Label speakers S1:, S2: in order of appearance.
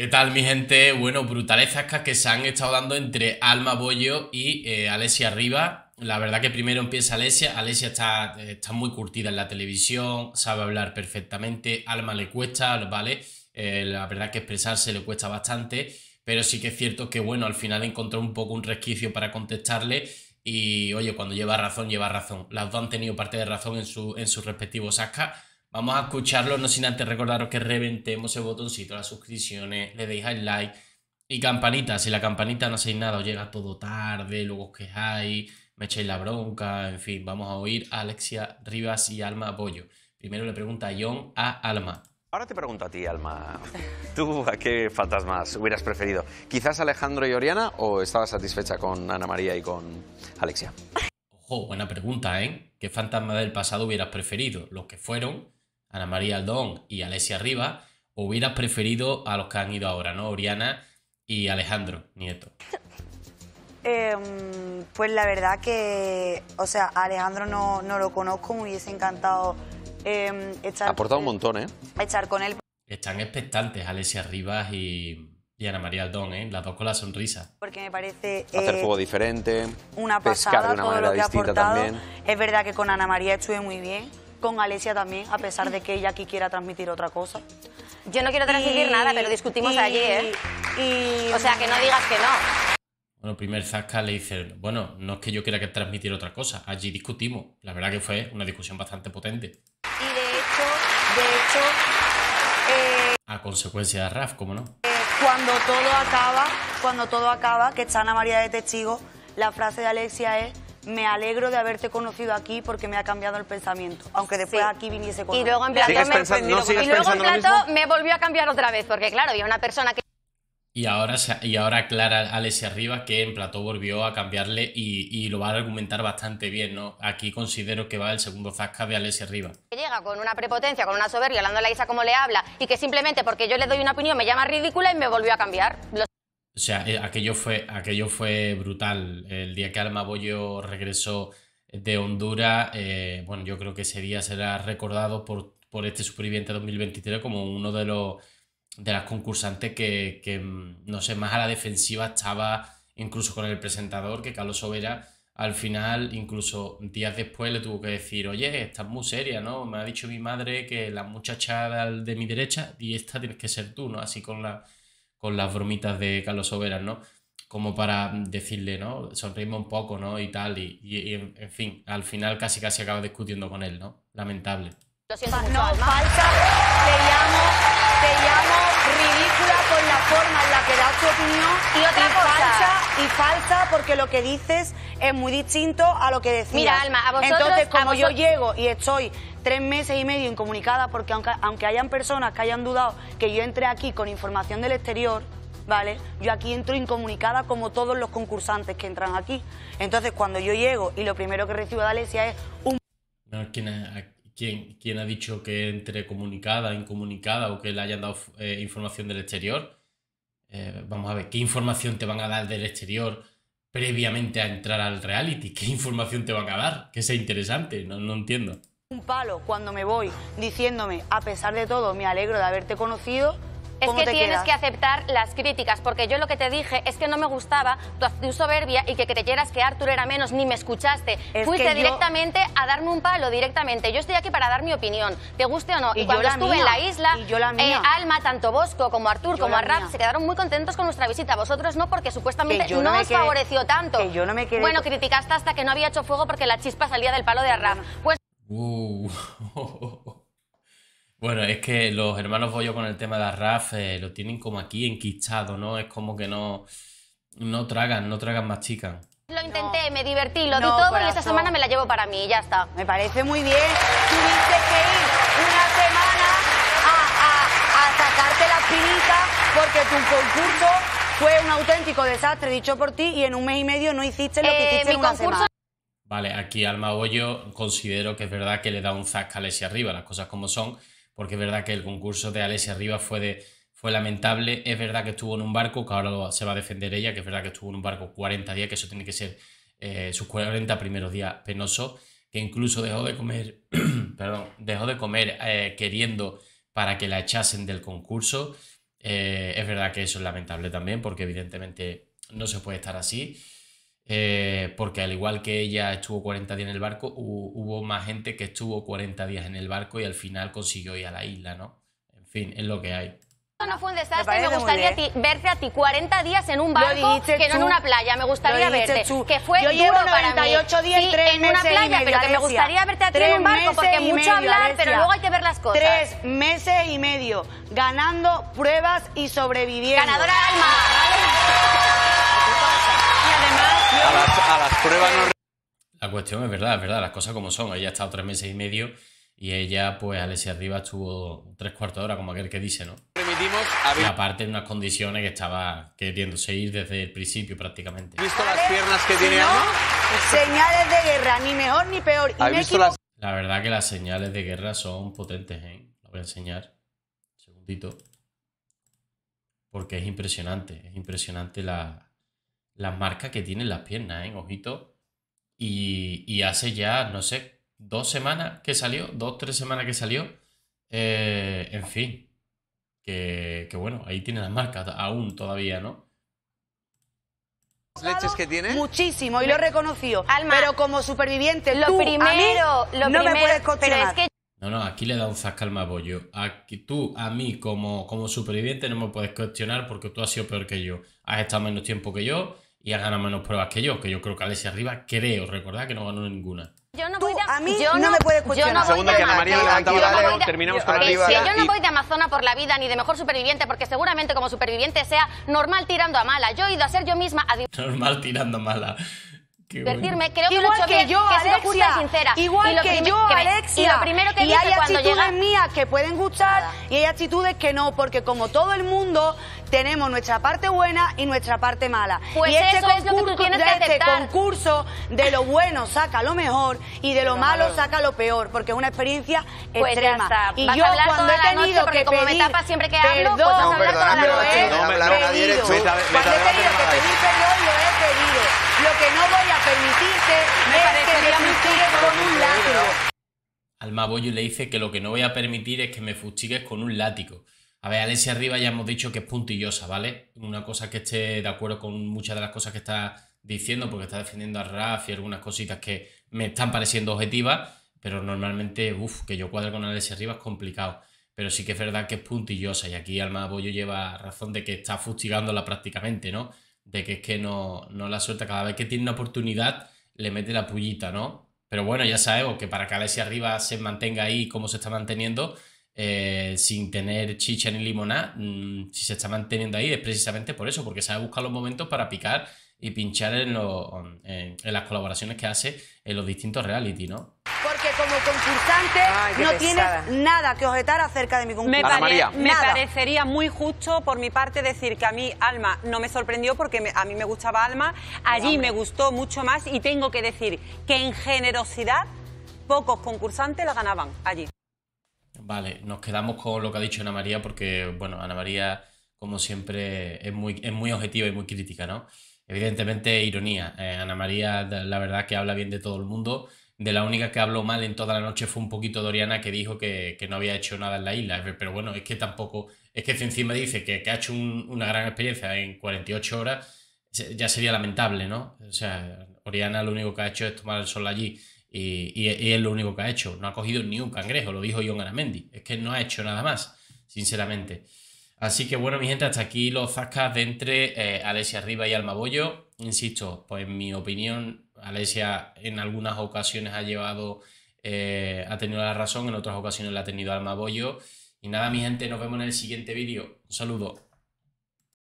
S1: ¿Qué tal, mi gente? Bueno, brutales que se han estado dando entre Alma Bollo y eh, Alesia La verdad que primero empieza Alesia. Alesia está, eh, está, muy curtida en la televisión, sabe hablar perfectamente. Alma le cuesta, ¿vale? Eh, la verdad que expresarse le cuesta bastante. Pero sí que es cierto que, bueno, al final encontró un poco un resquicio para contestarle. Y oye, cuando lleva razón, lleva razón. Las dos han tenido parte de razón en, su, en sus respectivos ascas Vamos a escucharlo, no sin antes recordaros que reventemos el botoncito, las suscripciones, eh, le deis al like y campanita. Si la campanita no hacéis nada, os llega todo tarde, luego os quejáis, me echáis la bronca, en fin, vamos a oír a Alexia Rivas y Alma apoyo Primero le pregunta a John a Alma. Ahora te pregunto a ti, Alma. ¿Tú a qué fantasmas hubieras preferido? ¿Quizás Alejandro y Oriana o estabas satisfecha con Ana María y con Alexia? Ojo, buena pregunta, ¿eh? ¿Qué fantasma del pasado hubieras preferido? ¿Los que fueron Ana María Aldón y Alesia Rivas, hubieras preferido a los que han ido ahora, ¿no? Oriana y Alejandro Nieto.
S2: Em, pues la verdad que, o sea, Alejandro no, lo conozco, me hubiese encantado eh, Ha aportado un montón, ¿eh? Echar con él.
S1: Están expectantes Alessia Rivas y, Ana María Aldón, ¿eh? Las dos con la sonrisa.
S2: Porque me parece... Hacer fuego eh, diferente, una pasada, lo que ha también. Es verdad que con Ana María estuve muy bien, con Alesia también, a pesar de que ella aquí quiera transmitir otra cosa. Yo no quiero transmitir nada, pero discutimos allí, ¿eh? o sea, que no digas que no.
S1: Bueno, primer Zasca le dice, bueno, no es que yo quiera que transmitir otra cosa, allí discutimos. La verdad que fue una discusión bastante potente.
S2: Y de hecho, de hecho...
S1: Eh, a consecuencia de Raf, ¿cómo no? Eh,
S2: cuando todo acaba, cuando todo acaba, que está Ana María de testigo, la frase de Alexia es me alegro de haberte conocido aquí porque me ha cambiado el pensamiento, aunque después aquí viniese con Y luego en plato, me, y luego en plato me volvió a cambiar otra vez,
S3: porque claro, había una persona que...
S1: Y ahora, y ahora aclara Alessia Arriba que en Plato volvió a cambiarle y, lo va a argumentar bastante bien, ¿no? Aquí considero que va el segundo zasca de Alessia Arriba.
S3: Que llega con una prepotencia, con una soberbia, hablando a la Isa como le habla, y que simplemente porque yo le doy una opinión me llama ridícula y me volvió a cambiar.
S1: O sea, eh, aquello fue, aquello fue brutal. El día que Bollo regresó de Honduras, eh, bueno, yo creo que ese día será recordado por, por este superviviente 2023 como uno de los de las concursantes que, que, mm, no sé, más a la defensiva estaba incluso con el presentador, que Carlos Sobera al final, incluso días después, le tuvo que decir, oye, estás muy seria, ¿no? Me ha dicho mi madre que la muchacha de mi derecha y esta tienes que ser tú, ¿no? Así con la con las bromitas de Carlos Soberas, ¿no? Como para decirle, ¿no? Sonreíme un poco, ¿no? Y tal, y, en fin, al final casi casi acaba discutiendo con él, ¿no?
S2: Lamentable. no, falta, llamo te llamo ridícula por la forma en la que das tu opinión. Y otra Falsa, y falsa porque lo que dices es muy distinto a lo que decías. Mira, Alma, a vosotros... Entonces, como yo llego y estoy tres meses y medio incomunicada porque aunque, hayan personas que hayan dudado que yo entre aquí con información del exterior... ¿vale? Yo aquí entro incomunicada como todos los concursantes que entran aquí. Entonces, cuando yo llego y lo primero que recibo de Alesia es un...
S1: ¿Quién, ha dicho que entre comunicada, incomunicada o que le hayan dado eh, información del exterior? Eh, vamos a ver, ¿qué información te van a dar del exterior previamente a entrar al reality? ¿Qué información te van a dar? Que sea interesante, no, no entiendo.
S2: Un palo cuando me voy diciéndome, a pesar de todo, me alegro de haberte conocido, es que tienes que
S3: aceptar las críticas, porque yo lo que te dije es que no me gustaba tu, soberbia y que creyeras que Arthur era menos, ni me escuchaste. Fuiste directamente a darme un palo, directamente. Yo estoy aquí para dar mi opinión, te guste o no. Y, cuando estuve en la isla, la eh, Alma, tanto Bosco como Artur como Arram se quedaron muy contentos con nuestra visita. Vosotros no, porque supuestamente no, os favoreció tanto.
S2: yo no me Bueno,
S3: criticaste hasta que no había hecho fuego porque la chispa salía del palo de Arraf. Pues...
S1: Bueno, es que los hermanos Bollo con el tema de Arraf eh, lo tienen como aquí enquistado, ¿no? Es como que no, no tragan, no tragan, más chicas.
S3: Lo intenté, me divertí, lo di todo y esta semana me la llevo para mí, y ya está. Me parece muy bien.
S2: Tuviste que ir una semana a, sacarte la pinita porque tu concurso fue un auténtico desastre, dicho por ti, y en un mes y medio no hiciste lo que eh, hiciste en una semana.
S1: Vale, aquí Alma Bollo considero que es verdad que le da un zasca y arriba, las cosas como son, porque es verdad que el concurso de Alessia Rivas fue, fue lamentable. Es verdad que estuvo en un barco, que ahora se va a defender ella, que es verdad que estuvo en un barco 40 días, que eso tiene que ser eh, sus 40 primeros días penoso que incluso dejó de comer, perdón, dejó de comer eh, queriendo para que la echasen del concurso. Eh, es verdad que eso es lamentable también, porque evidentemente no se puede estar así. Eh, porque al igual que ella estuvo 40 días en el barco, hubo, más gente que estuvo 40 días en el barco y al final consiguió ir a la isla, ¿no? En fin, es lo que hay.
S3: No fue un desastre, me, gustaría verte a ti 40 días en un barco que no en una playa, me gustaría verte. Que fue Yo duro para mí. días en una playa, pero que me gustaría verte a ti en un barco porque mucho hablar, pero luego hay que
S2: ver las cosas. Tres meses y medio ganando pruebas y sobreviviendo. Ganadora Alma. A
S1: las, pruebas de pruebas La cuestión es verdad, es verdad, las cosas como son. Ella ha estado tres meses y medio y ella, pues, Alessia Arriba estuvo tres cuartos de hora, como aquel que dice, ¿no? Y aparte en unas condiciones que estaba queriéndose ir desde el principio prácticamente.
S2: ¿Has ¿Visto las piernas que tiene Ana? Señales de guerra, ni mejor ni peor.
S1: La verdad que las señales de guerra son potentes, ¿eh? Lo voy a enseñar. Un segundito. Porque es impresionante, es impresionante la, las marcas que tienen las piernas, ¿eh? Ojito. Y, hace ya, no sé, dos semanas que salió, dos, tres semanas que salió. Eh, en fin, que, bueno, ahí tiene las marcas aún todavía, ¿no?
S2: leches que tiene? Muchísimo, y lo he reconocido. pero como superviviente, lo primero, lo no primero, me puedes
S1: No, no, aquí le da un zascal más bollo. Aquí, tú, a mí, como, como superviviente, no me puedes cuestionar porque tú has sido peor que yo. Has estado menos tiempo que yo, y has ganado menos pruebas que yo, que yo creo que Alessia Arriba, creo recordad que no ganó ninguna.
S3: Yo no voy a mí no, me puede cuestionar. Yo no yo eh, no voy de Amazona por la vida ni de mejor superviviente, porque seguramente como superviviente sea normal tirando a mala. Yo he ido a ser yo misma a...
S1: Normal tirando a mala
S2: creo que yo, Alexia, sincera. Igual que yo, Alexia. Y hay actitudes mías que pueden gustar y hay actitudes que no, porque como todo el mundo tenemos nuestra parte buena y nuestra parte mala. Pues y este, este concurso, de lo bueno saca lo mejor y de lo, malo, saca lo peor, porque es una experiencia pues extrema. Y yo cuando he tenido que como me tapa siempre que perdón, la lo que no voy a permitirte es que me fustigues con un látigo.
S1: Alma Boyo le dice que lo que no voy a permitir es que me fustigues con un látigo. A ver, Alessia Arriba ya hemos dicho que es puntillosa, ¿vale? Una cosa que esté de acuerdo con muchas de las cosas que está diciendo, porque está defendiendo a Raf y algunas cositas que me están pareciendo objetivas, pero normalmente, uff, que yo cuadre con Alessia Arriba es complicado. Pero sí que es verdad que es puntillosa y aquí Alma Boyo lleva razón de que está fustigándola prácticamente, ¿no? de que es que no, no la suelta. Cada vez que tiene una oportunidad, le mete la pullita, ¿no? Pero bueno, ya sabemos que para que Alexia arriba se mantenga ahí como se está manteniendo, eh, sin tener chicha ni limonada, mm, si se está manteniendo ahí es precisamente por eso, porque sabe buscar los momentos para picar y pinchar en, en las colaboraciones que hace en los distintos reality, ¿no?
S2: como concursante no tienes nada que objetar acerca de mi concursante Me, parecería muy justo por mi parte decir que a mí Alma no me sorprendió porque a mí me gustaba Alma, allí me gustó mucho más y tengo que decir que en generosidad pocos concursantes la ganaban allí.
S1: Vale, nos quedamos con lo que ha dicho Ana María porque, bueno, Ana María, como siempre, es muy, es muy objetiva y muy crítica, ¿no? Evidentemente, ironía. Eh, Ana María, la verdad que habla bien de todo el mundo, de la única que habló mal en toda la noche fue un poquito Doriana que dijo que, no había hecho nada en la isla. Pero bueno, es que tampoco. Es que encima dice que, ha hecho una gran experiencia en 48 horas, ya sería lamentable, ¿no? O sea, Oriana lo único que ha hecho es tomar el sol allí y, es lo único que ha hecho. No ha cogido ni un cangrejo, lo dijo John Aramendi. Es que no ha hecho nada más, sinceramente. Así que bueno, mi gente, hasta aquí los zascas de entre eh, Alessia Arriba y Almabollo. Insisto, pues en mi opinión Alesia en algunas ocasiones ha llevado, eh, ha tenido la razón, en otras ocasiones la ha tenido Alma Bollo. Y nada, mi gente, nos vemos en el siguiente vídeo. Un saludo.